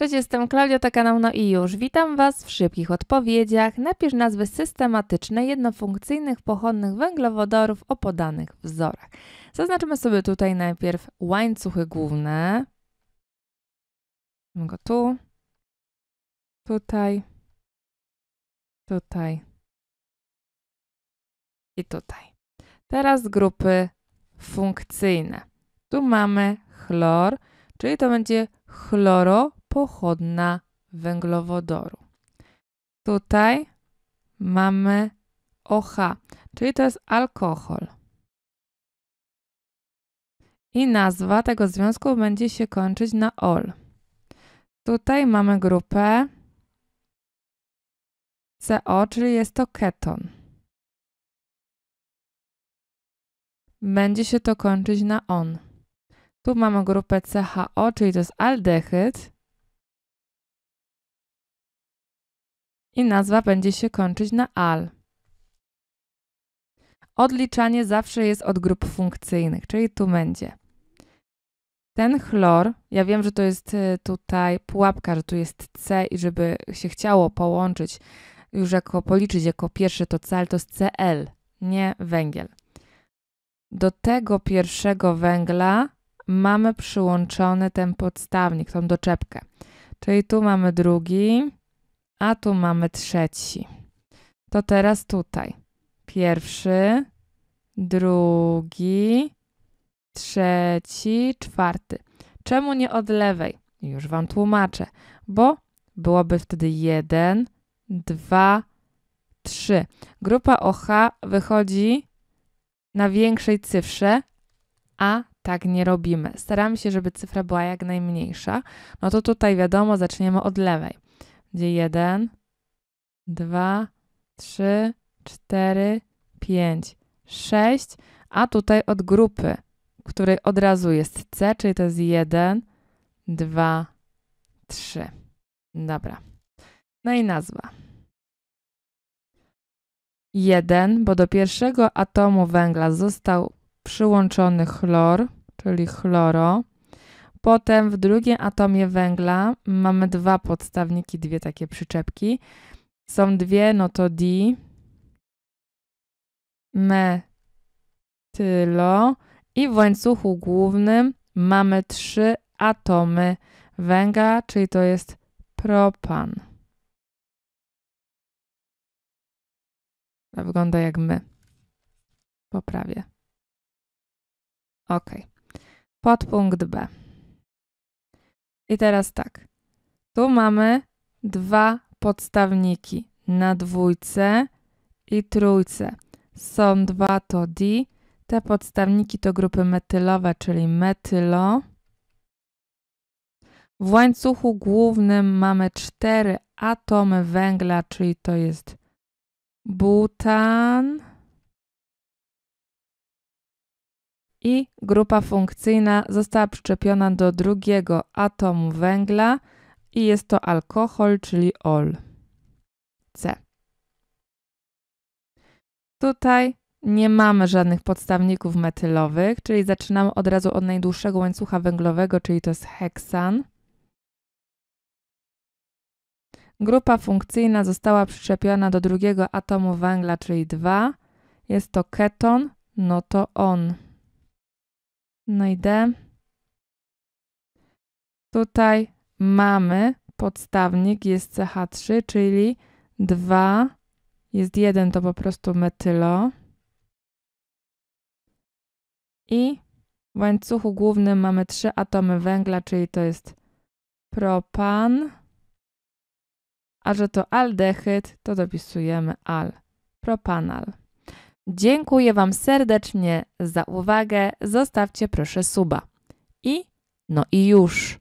Cześć, jestem Klaudia, to No i już. Witam Was w szybkich odpowiedziach. Napisz nazwy systematyczne jednofunkcyjnych pochodnych węglowodorów o podanych wzorach. Zaznaczmy sobie tutaj najpierw łańcuchy główne. Go tu, tutaj, tutaj i tutaj. Teraz grupy funkcyjne. Tu mamy chlor, czyli to będzie chloro pochodna węglowodoru. Tutaj mamy OH, czyli to jest alkohol. I nazwa tego związku będzie się kończyć na OL. Tutaj mamy grupę CO, czyli jest to keton. Będzie się to kończyć na on. Tu mamy grupę CHO, czyli to jest aldehyd. i nazwa będzie się kończyć na al. Odliczanie zawsze jest od grup funkcyjnych, czyli tu będzie. Ten chlor, ja wiem, że to jest y, tutaj pułapka, że tu jest C i żeby się chciało połączyć, już jako policzyć jako pierwszy to C, ale to jest Cl, nie węgiel. Do tego pierwszego węgla mamy przyłączony ten podstawnik, tą doczepkę. Czyli tu mamy drugi, a tu mamy trzeci. To teraz tutaj. Pierwszy, drugi, trzeci, czwarty. Czemu nie od lewej? Już Wam tłumaczę. Bo byłoby wtedy jeden, dwa, trzy. Grupa OH wychodzi na większej cyfrze, a tak nie robimy. Staramy się, żeby cyfra była jak najmniejsza. No to tutaj wiadomo, zaczniemy od lewej. Gdzie jeden, dwa, trzy, cztery, pięć, sześć, a tutaj od grupy, której od razu jest C, czyli to jest jeden, dwa, trzy. Dobra. No i nazwa. Jeden, bo do pierwszego atomu węgla został przyłączony chlor, czyli chloro. Potem w drugim atomie węgla mamy dwa podstawniki, dwie takie przyczepki. Są dwie, no to di, tylo. i w łańcuchu głównym mamy trzy atomy węgla, czyli to jest propan. To wygląda jak my. Poprawię. Ok. Podpunkt B. I teraz tak. Tu mamy dwa podstawniki na dwójce i trójce. Są dwa to di. Te podstawniki to grupy metylowe, czyli metylo. W łańcuchu głównym mamy cztery atomy węgla, czyli to jest butan, i grupa funkcyjna została przyczepiona do drugiego atomu węgla i jest to alkohol, czyli OL. C. Tutaj nie mamy żadnych podstawników metylowych, czyli zaczynamy od razu od najdłuższego łańcucha węglowego, czyli to jest heksan. Grupa funkcyjna została przyczepiona do drugiego atomu węgla, czyli 2. Jest to keton, no to on. No i D. Tutaj mamy podstawnik, jest CH3, czyli 2, jest 1 to po prostu metylo. I w łańcuchu głównym mamy 3 atomy węgla, czyli to jest propan. A że to aldehyd, to dopisujemy al, propanal. Dziękuję Wam serdecznie za uwagę. Zostawcie proszę suba. I no i już.